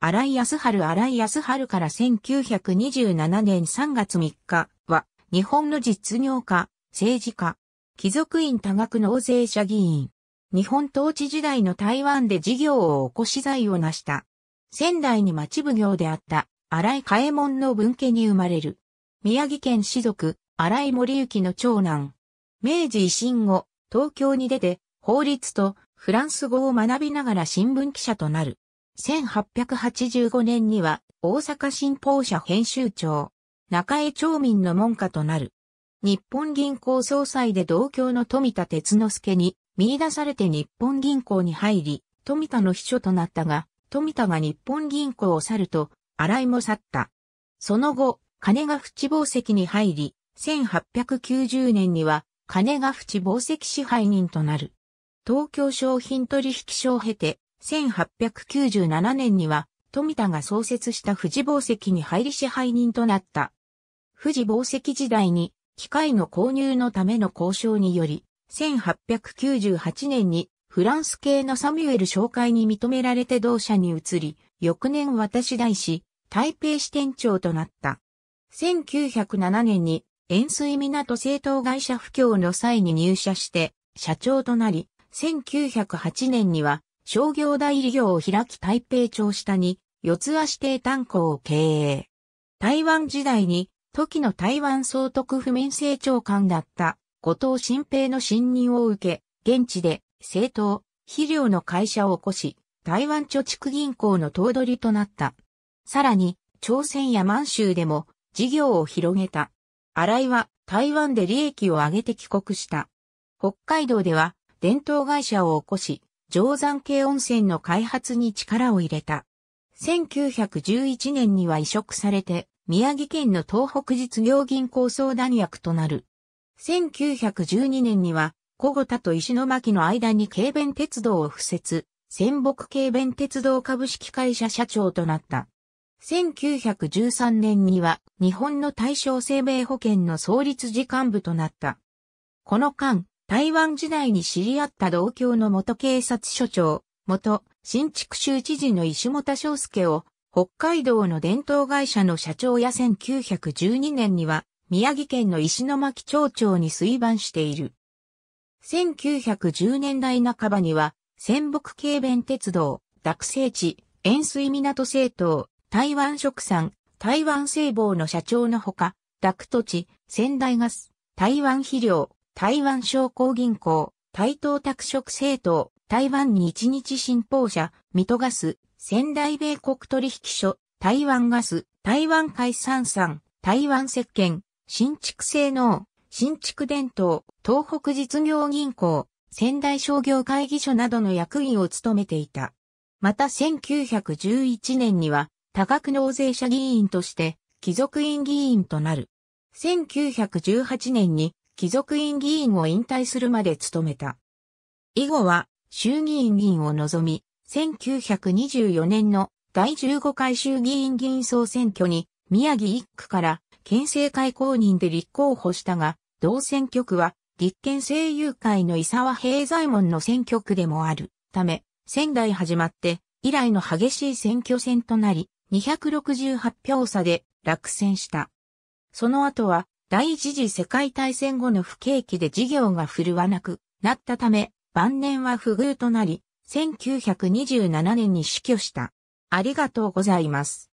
荒井康春荒井康春から1927年3月3日は、日本の実業家、政治家、貴族院多額納税者議員。日本統治時代の台湾で事業を起こし財を成した。仙台に町奉行であった荒井嘉右衛門の分家に生まれる。宮城県士族、荒井森幸の長男。明治維新後、東京に出て、法律とフランス語を学びながら新聞記者となる。1885年には大阪新報社編集長、中江町民の門下となる。日本銀行総裁で同郷の富田哲之助に見出されて日本銀行に入り、富田の秘書となったが、富田が日本銀行を去ると、新井も去った。その後、金が淵宝石に入り、1890年には金が淵宝石支配人となる。東京商品取引所を経て、1897年には、富田が創設した富士宝石に入り支配人となった。富士宝石時代に、機械の購入のための交渉により、1898年にフランス系のサミュエル紹介に認められて同社に移り、翌年私大師、台北支店長となった。1907年に塩水港製党会社不況の際に入社して社長となり、1908年には商業大理業を開き台北町下に四つ足低炭鉱を経営。台湾時代に時の台湾総督府民政長官だった後藤新平の信任を受け、現地で政党、肥料の会社を起こし、台湾貯蓄銀行の頭取となった。さらに、朝鮮や満州でも事業を広げた。新井は台湾で利益を上げて帰国した。北海道では伝統会社を起こし、定山系温泉の開発に力を入れた。1911年には移植されて、宮城県の東北実業銀行相談役となる。1912年には、小五田と石巻の間に軽便鉄道を敷設、仙北軽便鉄道株式会社社長となった。1913年には日本の対象生命保険の創立時間部となった。この間、台湾時代に知り合った同郷の元警察署長、元新築州知事の石本昌介を、北海道の伝統会社の社長や1912年には、宮城県の石巻町長に推判している。1910年代半ばには、仙北軽便鉄道、濁星地、塩水港政党、台湾食産、台湾製望の社長のほか、濁土地、仙台ガス、台湾肥料、台湾商工銀行、台東拓殖政党、台湾日日新報社、水戸ガス、仙台米国取引所、台湾ガス、台湾海産産、台湾石鹸、新築性能、新築伝統、東北実業銀行、仙台商業会議所などの役員を務めていた。また1911年には、多額納税者議員として、貴族院議員となる。1918年に貴族院議員を引退するまで務めた。以後は衆議院議員を望み、1924年の第15回衆議院議員総選挙に宮城一区から県政会公認で立候補したが、同選挙区は立憲政友会の伊沢平左衛門の選挙区でもあるため、仙台始まって以来の激しい選挙戦となり、268票差で落選した。その後は第一次世界大戦後の不景気で事業が振るわなくなったため、晩年は不遇となり、1927年に死去した。ありがとうございます。